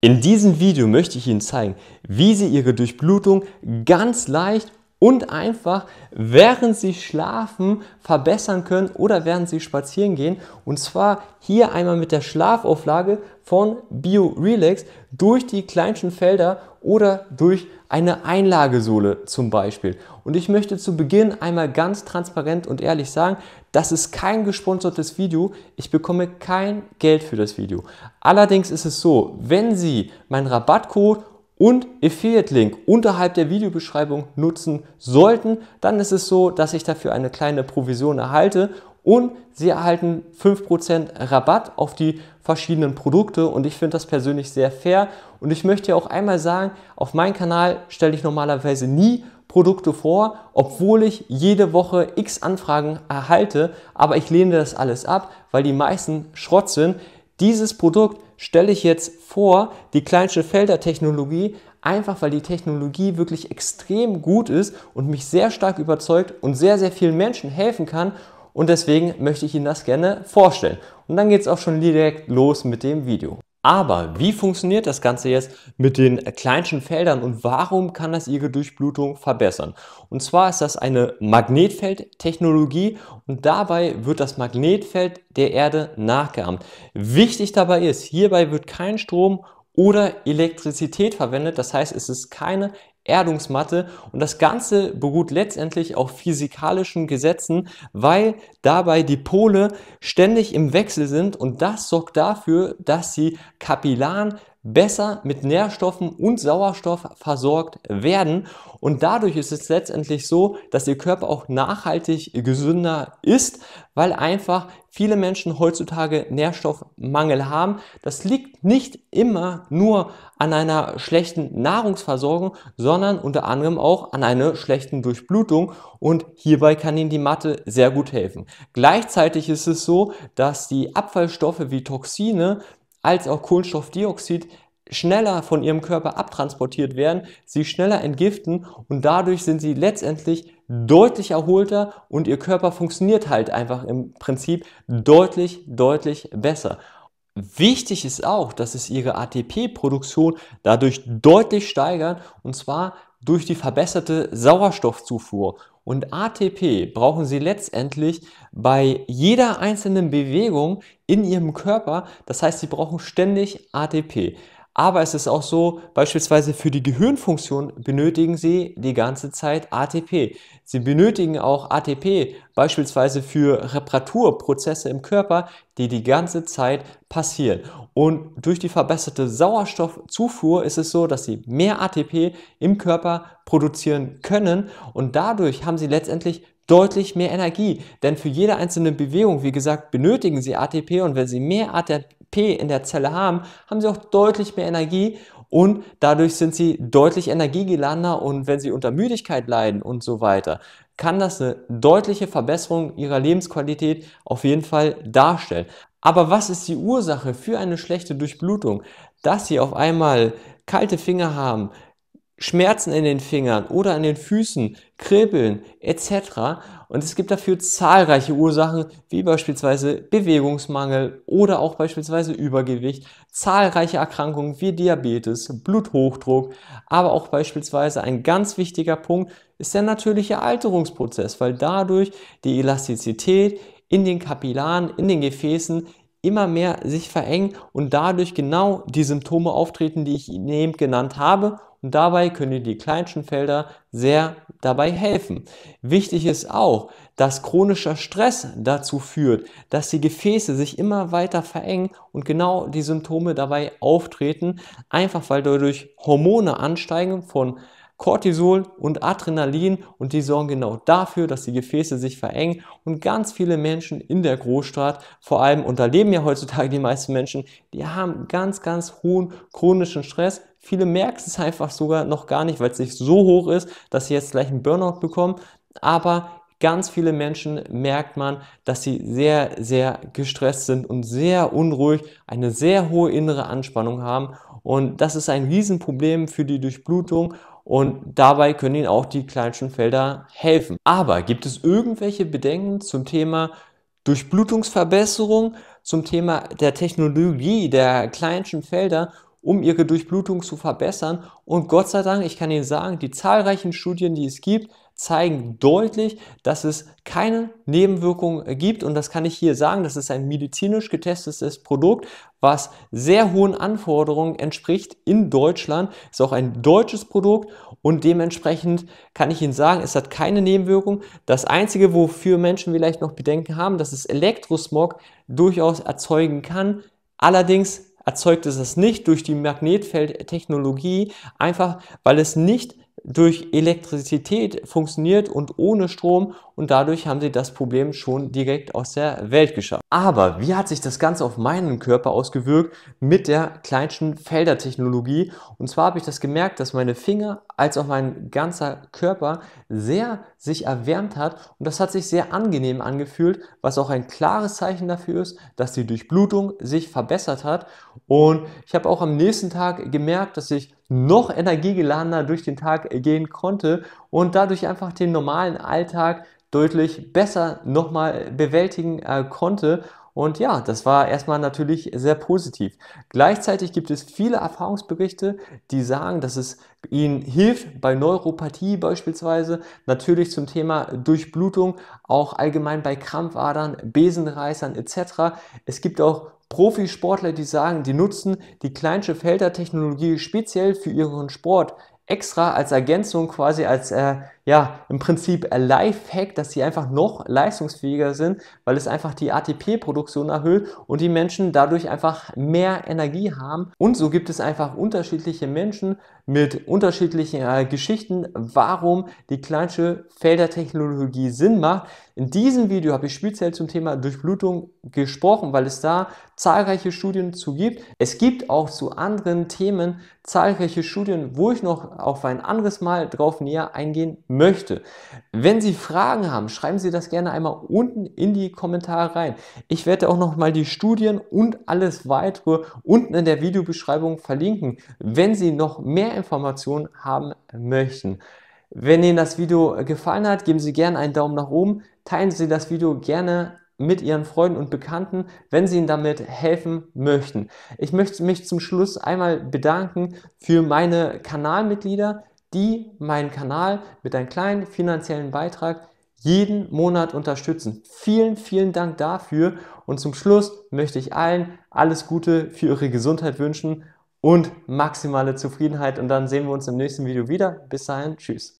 In diesem Video möchte ich Ihnen zeigen, wie Sie Ihre Durchblutung ganz leicht und einfach während sie schlafen verbessern können oder während sie spazieren gehen. Und zwar hier einmal mit der Schlafauflage von BioRelax durch die kleinsten Felder oder durch eine Einlagesohle zum Beispiel. Und ich möchte zu Beginn einmal ganz transparent und ehrlich sagen, das ist kein gesponsertes Video. Ich bekomme kein Geld für das Video. Allerdings ist es so, wenn Sie meinen Rabattcode und Affiliate Link unterhalb der Videobeschreibung nutzen sollten, dann ist es so, dass ich dafür eine kleine Provision erhalte und sie erhalten 5% Rabatt auf die verschiedenen Produkte und ich finde das persönlich sehr fair und ich möchte auch einmal sagen, auf meinem Kanal stelle ich normalerweise nie Produkte vor, obwohl ich jede Woche x Anfragen erhalte, aber ich lehne das alles ab, weil die meisten Schrott sind. Dieses Produkt stelle ich jetzt vor, die Kleinste-Felder-Technologie, einfach weil die Technologie wirklich extrem gut ist und mich sehr stark überzeugt und sehr, sehr vielen Menschen helfen kann. Und deswegen möchte ich Ihnen das gerne vorstellen. Und dann geht es auch schon direkt los mit dem Video. Aber wie funktioniert das Ganze jetzt mit den kleinsten Feldern und warum kann das ihre Durchblutung verbessern? Und zwar ist das eine Magnetfeldtechnologie und dabei wird das Magnetfeld der Erde nachgeahmt. Wichtig dabei ist, hierbei wird kein Strom oder Elektrizität verwendet. Das heißt, es ist keine Erdungsmatte und das Ganze beruht letztendlich auf physikalischen Gesetzen, weil dabei die Pole ständig im Wechsel sind und das sorgt dafür, dass sie kapillaren besser mit Nährstoffen und Sauerstoff versorgt werden. Und dadurch ist es letztendlich so, dass ihr Körper auch nachhaltig gesünder ist, weil einfach viele Menschen heutzutage Nährstoffmangel haben. Das liegt nicht immer nur an einer schlechten Nahrungsversorgung, sondern unter anderem auch an einer schlechten Durchblutung und hierbei kann Ihnen die Matte sehr gut helfen. Gleichzeitig ist es so, dass die Abfallstoffe wie Toxine als auch Kohlenstoffdioxid schneller von ihrem Körper abtransportiert werden, sie schneller entgiften und dadurch sind sie letztendlich deutlich erholter und ihr Körper funktioniert halt einfach im Prinzip deutlich, deutlich besser. Wichtig ist auch, dass es ihre ATP-Produktion dadurch deutlich steigern und zwar durch die verbesserte Sauerstoffzufuhr und ATP brauchen Sie letztendlich bei jeder einzelnen Bewegung in Ihrem Körper. Das heißt, Sie brauchen ständig ATP. Aber es ist auch so, beispielsweise für die Gehirnfunktion benötigen sie die ganze Zeit ATP. Sie benötigen auch ATP beispielsweise für Reparaturprozesse im Körper, die die ganze Zeit passieren. Und durch die verbesserte Sauerstoffzufuhr ist es so, dass sie mehr ATP im Körper produzieren können und dadurch haben sie letztendlich deutlich mehr Energie. Denn für jede einzelne Bewegung, wie gesagt, benötigen sie ATP und wenn sie mehr ATP in der Zelle haben, haben sie auch deutlich mehr Energie und dadurch sind sie deutlich energiegeladener und wenn sie unter Müdigkeit leiden und so weiter, kann das eine deutliche Verbesserung ihrer Lebensqualität auf jeden Fall darstellen. Aber was ist die Ursache für eine schlechte Durchblutung? Dass sie auf einmal kalte Finger haben, Schmerzen in den Fingern oder an den Füßen, Kribbeln etc. Und es gibt dafür zahlreiche Ursachen, wie beispielsweise Bewegungsmangel oder auch beispielsweise Übergewicht, zahlreiche Erkrankungen wie Diabetes, Bluthochdruck, aber auch beispielsweise ein ganz wichtiger Punkt ist der natürliche Alterungsprozess, weil dadurch die Elastizität in den Kapillaren, in den Gefäßen immer mehr sich verengen und dadurch genau die Symptome auftreten, die ich eben genannt habe. Und dabei können die kleinsten Felder sehr dabei helfen. Wichtig ist auch, dass chronischer Stress dazu führt, dass die Gefäße sich immer weiter verengen und genau die Symptome dabei auftreten, einfach weil dadurch Hormone ansteigen von Cortisol und Adrenalin und die sorgen genau dafür, dass die Gefäße sich verengen und ganz viele Menschen in der Großstadt, vor allem unterleben ja heutzutage die meisten Menschen, die haben ganz, ganz hohen chronischen Stress. Viele merken es einfach sogar noch gar nicht, weil es nicht so hoch ist, dass sie jetzt gleich einen Burnout bekommen. Aber ganz viele Menschen merkt man, dass sie sehr, sehr gestresst sind und sehr unruhig, eine sehr hohe innere Anspannung haben. Und das ist ein Riesenproblem für die Durchblutung und dabei können Ihnen auch die kleinsten Felder helfen. Aber gibt es irgendwelche Bedenken zum Thema Durchblutungsverbesserung, zum Thema der Technologie der kleinsten Felder, um Ihre Durchblutung zu verbessern? Und Gott sei Dank, ich kann Ihnen sagen, die zahlreichen Studien, die es gibt, zeigen deutlich, dass es keine Nebenwirkungen gibt. Und das kann ich hier sagen, das ist ein medizinisch getestetes Produkt, was sehr hohen Anforderungen entspricht in Deutschland. Ist auch ein deutsches Produkt und dementsprechend kann ich Ihnen sagen, es hat keine Nebenwirkungen. Das Einzige, wofür Menschen vielleicht noch Bedenken haben, dass es Elektrosmog durchaus erzeugen kann. Allerdings erzeugt es das nicht durch die Magnetfeldtechnologie, einfach weil es nicht durch Elektrizität funktioniert und ohne Strom und dadurch haben sie das Problem schon direkt aus der Welt geschafft. Aber wie hat sich das Ganze auf meinen Körper ausgewirkt mit der kleinsten Feldertechnologie? Und zwar habe ich das gemerkt, dass meine Finger als auch mein ganzer Körper sehr sich erwärmt hat und das hat sich sehr angenehm angefühlt, was auch ein klares Zeichen dafür ist, dass die Durchblutung sich verbessert hat und ich habe auch am nächsten Tag gemerkt, dass ich noch energiegeladener durch den Tag gehen konnte und dadurch einfach den normalen Alltag deutlich besser nochmal bewältigen äh, konnte. Und ja, das war erstmal natürlich sehr positiv. Gleichzeitig gibt es viele Erfahrungsberichte, die sagen, dass es ihnen hilft bei Neuropathie beispielsweise, natürlich zum Thema Durchblutung, auch allgemein bei Krampfadern, Besenreißern etc. Es gibt auch Profisportler, die sagen, die nutzen die Kleinsche Felder speziell für ihren Sport extra als Ergänzung quasi als äh, ja, im Prinzip ein Lifehack, dass sie einfach noch leistungsfähiger sind, weil es einfach die ATP-Produktion erhöht und die Menschen dadurch einfach mehr Energie haben. Und so gibt es einfach unterschiedliche Menschen mit unterschiedlichen äh, Geschichten, warum die kleinste Feldertechnologie Sinn macht. In diesem Video habe ich speziell zum Thema Durchblutung gesprochen, weil es da zahlreiche Studien zu gibt. Es gibt auch zu anderen Themen zahlreiche Studien, wo ich noch auf ein anderes Mal drauf näher eingehen möchte möchte. Wenn Sie Fragen haben, schreiben Sie das gerne einmal unten in die Kommentare rein. Ich werde auch nochmal die Studien und alles weitere unten in der Videobeschreibung verlinken, wenn Sie noch mehr Informationen haben möchten. Wenn Ihnen das Video gefallen hat, geben Sie gerne einen Daumen nach oben, teilen Sie das Video gerne mit Ihren Freunden und Bekannten, wenn Sie ihnen damit helfen möchten. Ich möchte mich zum Schluss einmal bedanken für meine Kanalmitglieder, die meinen Kanal mit einem kleinen finanziellen Beitrag jeden Monat unterstützen. Vielen, vielen Dank dafür und zum Schluss möchte ich allen alles Gute für ihre Gesundheit wünschen und maximale Zufriedenheit und dann sehen wir uns im nächsten Video wieder. Bis dahin, tschüss.